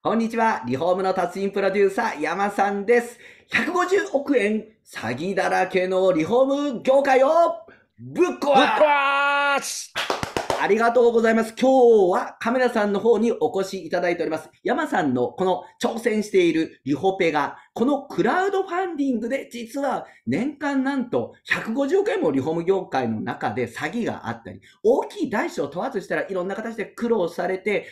こんにちは。リフォームの達人プロデューサー、山さんです。150億円詐欺だらけのリフォーム業界をぶっ壊すありがとうございます。今日はカメラさんの方にお越しいただいております。山さんのこの挑戦しているリホペが、このクラウドファンディングで実は年間なんと150億円もリフォーム業界の中で詐欺があったり、大きい大小問わずしたらいろんな形で苦労されて、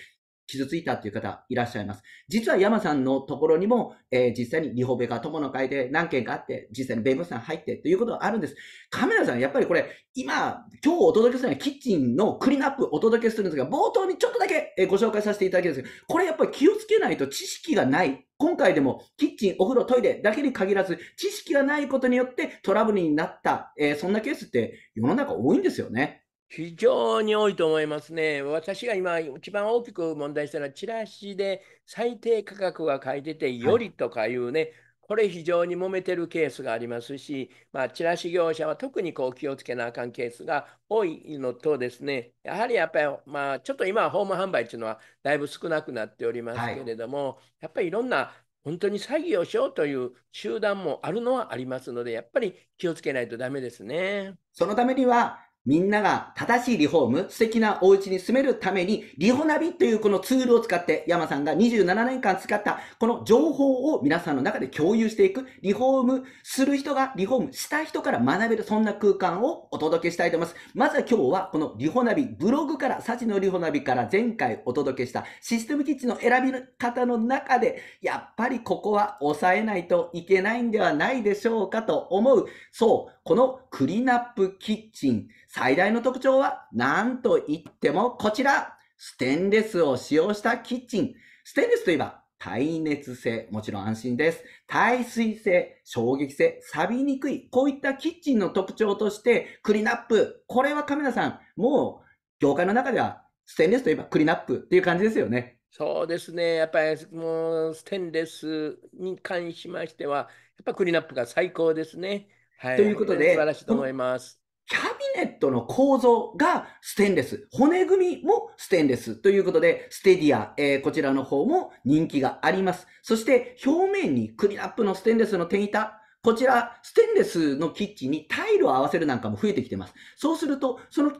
傷ついたっていう方いらっしゃいます。実は山さんのところにも、えー、実際にリホベか友の会で何件かあって、実際に弁護士さん入ってということがあるんです。カメラさん、やっぱりこれ、今、今日お届けするのはキッチンのクリーンアップお届けするんですが、冒頭にちょっとだけご紹介させていただきますが、これやっぱり気をつけないと知識がない。今回でもキッチン、お風呂、トイレだけに限らず、知識がないことによってトラブルになった、えー、そんなケースって世の中多いんですよね。非常に多いと思いますね。私が今一番大きく問題したのはチラシで最低価格が書いてて、よりとかいうね、はい、これ非常に揉めてるケースがありますし、まあ、チラシ業者は特にこう気をつけなあかんケースが多いのとですね、やはりやっぱり、まあ、ちょっと今はホーム販売っていうのはだいぶ少なくなっておりますけれども、はい、やっぱりいろんな本当に詐欺をしようという集団もあるのはありますので、やっぱり気をつけないとダメですね。そのためにはみんなが正しいリフォーム、素敵なお家に住めるために、リホナビというこのツールを使って、山さんが27年間使った、この情報を皆さんの中で共有していく、リフォームする人が、リフォームした人から学べる、そんな空間をお届けしたいと思います。まずは今日は、このリホナビ、ブログから、サチのリホナビから前回お届けした、システムキッチンの選び方の中で、やっぱりここは抑えないといけないんではないでしょうかと思う、そう、このクリナップキッチン、最大の特徴は何と言ってもこちら、ステンレスを使用したキッチン。ステンレスといえば耐熱性、もちろん安心です。耐水性、衝撃性、錆びにくい。こういったキッチンの特徴として、クリナップ。これはカメラさん、もう業界の中ではステンレスといえばクリナップっていう感じですよね。そうですね。やっぱりもうステンレスに関しましては、やっぱクリナップが最高ですね。はい、ということで、素晴らしいと思います。キャビネットの構造がステンレス。骨組みもステンレス。ということで、ステディア、えー、こちらの方も人気があります。そして、表面にクリアップのステンレスの天板。こちら、ステンレスのキッチンにタイルを合わせるなんかも増えてきてます。そうすると、その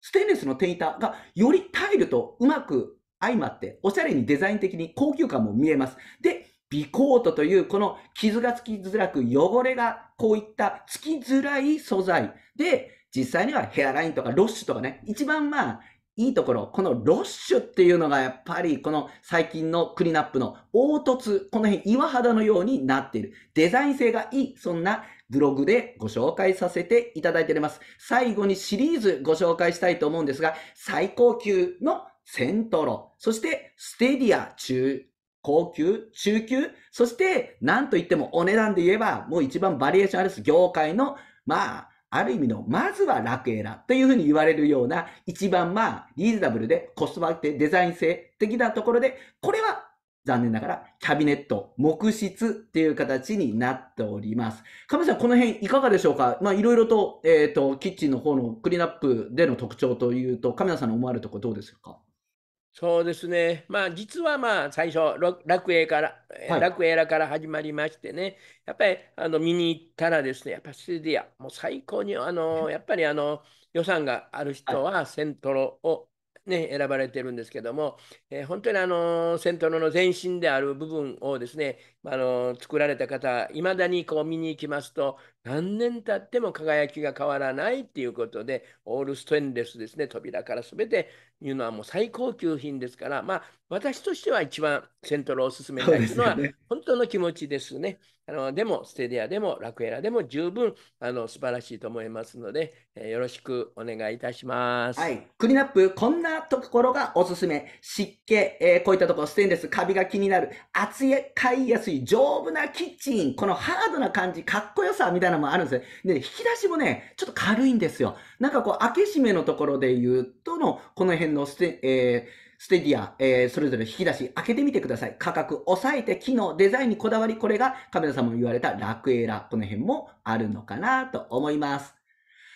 ステンレスの天板がよりタイルとうまく相まって、おしゃれにデザイン的に高級感も見えます。で、ビコートというこの傷がつきづらく汚れがこういったつきづらい素材で実際にはヘアラインとかロッシュとかね一番まあいいところ、このロッシュっていうのがやっぱりこの最近のクリナップの凹凸、この辺岩肌のようになっている。デザイン性がいい、そんなブログでご紹介させていただいております。最後にシリーズご紹介したいと思うんですが、最高級のセントロ、そしてステディア中高級、中級、そして、なんといってもお値段で言えば、もう一番バリエーションある業界の、まあ、ある意味の、まずは楽エラというふうに言われるような、一番まあ、リーズナブルでコスパでデザイン性的なところで、これは残念ながら、キャビネット、木質っていう形になっております。亀さん、この辺いかがでしょうかまあ、いろいろと、えっ、ー、と、キッチンの方のクリーンアップでの特徴というと、亀田さんの思われるところどうですかそうですね。まあ実はまあ最初楽園から、はい、楽園から始まりましてね、やっぱりあの見に行ったらですね、やっぱシルディア、もう最高にあの、やっぱりあの予算がある人はセントロをね、選ばれてるんですけども、えー、本当にあのセントロの前身である部分をですね、あの作られた方いまだにこう見に行きますと何年経っても輝きが変わらないっていうことでオールステンレスですね扉から全ていうのはもう最高級品ですからまあ私としては一番セントロおすすめしたいのは本当の気持ちですね。あのでもステディアでもラクエラでも十分あの素晴らしいと思いますので、えー、よろしくお願いいたします。はい、クリーンアップこんなところがおすすめ湿気、えー、こういったところステンレスカビが気になる扱いやすいい丈夫なキッチン、このハードな感じ、かっこよさみたいなのもあるんですよ。で、引き出しもね、ちょっと軽いんですよ。なんかこう、開け閉めのところで言うとの、この辺のステ、えーステディア、えー、それぞれ引き出し開けてみてください。価格抑えて、機能、デザインにこだわり、これがカメラさんも言われた楽エラ、この辺もあるのかなと思います。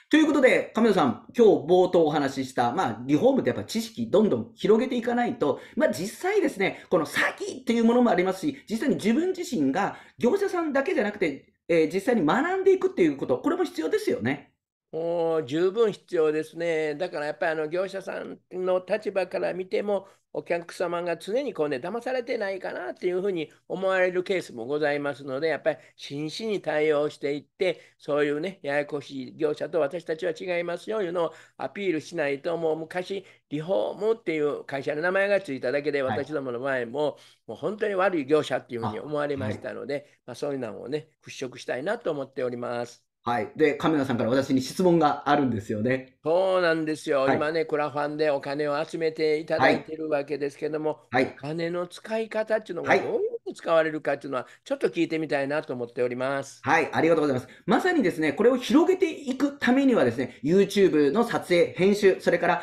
ということで、亀田さん、今日冒頭お話しした、まあ、リフォームってやっぱ知識どんどん広げていかないと、まあ、実際ですね、この先ていうものもありますし、実際に自分自身が業者さんだけじゃなくて、えー、実際に学んでいくっていうこと、これも必要ですよね。もう十分必要ですね。だからやっぱりあの業者さんの立場から見ても、お客様が常にこうね、騙されてないかなっていうふうに思われるケースもございますので、やっぱり真摯に対応していって、そういうね、ややこしい業者と私たちは違いますよ、いうのをアピールしないと、もう昔、リフォームっていう会社の名前がついただけで、私どもの前も、もう本当に悪い業者っていうふうに思われましたので、はい、まあ、そういうのをね、払拭したいなと思っております。はい。で、亀田さんから私に質問があるんですよね。そうなんですよ。はい。今ね、クラファンでお金を集めていただいてるわけですけども、はお金の使い方っていうのがどういいうふうに使われるかっていうのは、ちょっと聞いてみたいなと思っております。はい、ありがとうございます。まさにですね、これを広げていくためにはですね、YouTube の撮影、編集、それから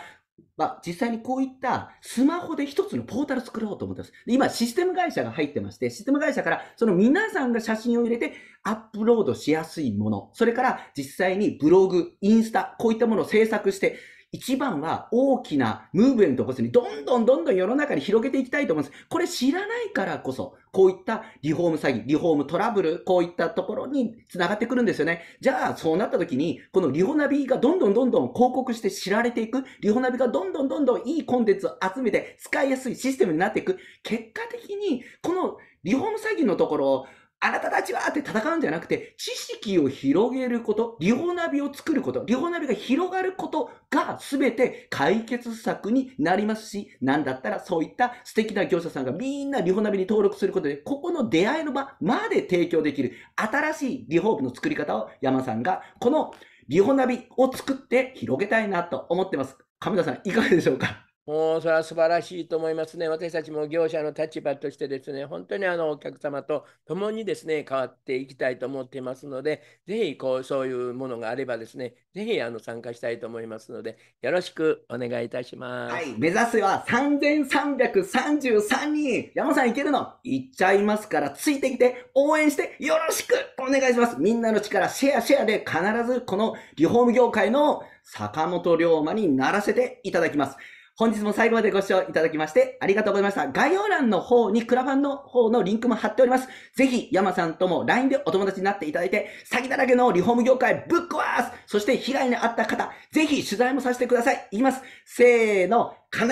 まあ、実際にこういったスマホで一つのポータル作ろうと思ってます。今、システム会社が入ってまして、システム会社からその皆さんが写真を入れてアップロードしやすいもの、それから実際にブログ、インスタ、こういったものを制作して、一番は大きなムーブメントを起こすに、どんどんどんどん世の中に広げていきたいと思います。これ知らないからこそ、こういったリフォーム詐欺、リフォームトラブル、こういったところに繋がってくるんですよね。じゃあ、そうなった時に、このリホナビがどんどんどんどん広告して知られていく、リホナビがどんどんどんどんいいコンテンツを集めて使いやすいシステムになっていく、結果的に、このリフォーム詐欺のところを、あなたたちはって戦うんじゃなくて、知識を広げること、リホナビを作ること、リホナビが広がることが全て解決策になりますし、なんだったらそういった素敵な業者さんがみんなリホナビに登録することで、ここの出会いの場まで提供できる新しいリホーブの作り方を山さんが、このリホナビを作って広げたいなと思ってます。亀田さん、いかがでしょうかもうそれは素晴らしいと思いますね。私たちも業者の立場としてですね、本当にあのお客様と共にですね、変わっていきたいと思ってますので、ぜひこうそういうものがあればですね、ぜひあの参加したいと思いますので、よろしくお願いいたします。はい、目指すは3333人山さんいけるの行っちゃいますから、ついてきて、応援してよろしくお願いします。みんなの力、シェアシェアで必ずこのリフォーム業界の坂本龍馬にならせていただきます。本日も最後までご視聴いただきましてありがとうございました。概要欄の方にクラファンの方のリンクも貼っております。ぜひ山さんとも LINE でお友達になっていただいて、詐欺だらけのリフォーム業界ぶっ壊すそして被害に遭った方、ぜひ取材もさせてください。いきます。せーの、必ず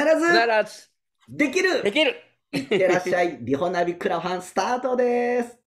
できるできるいってらっしゃい。リホナビクラファンスタートです。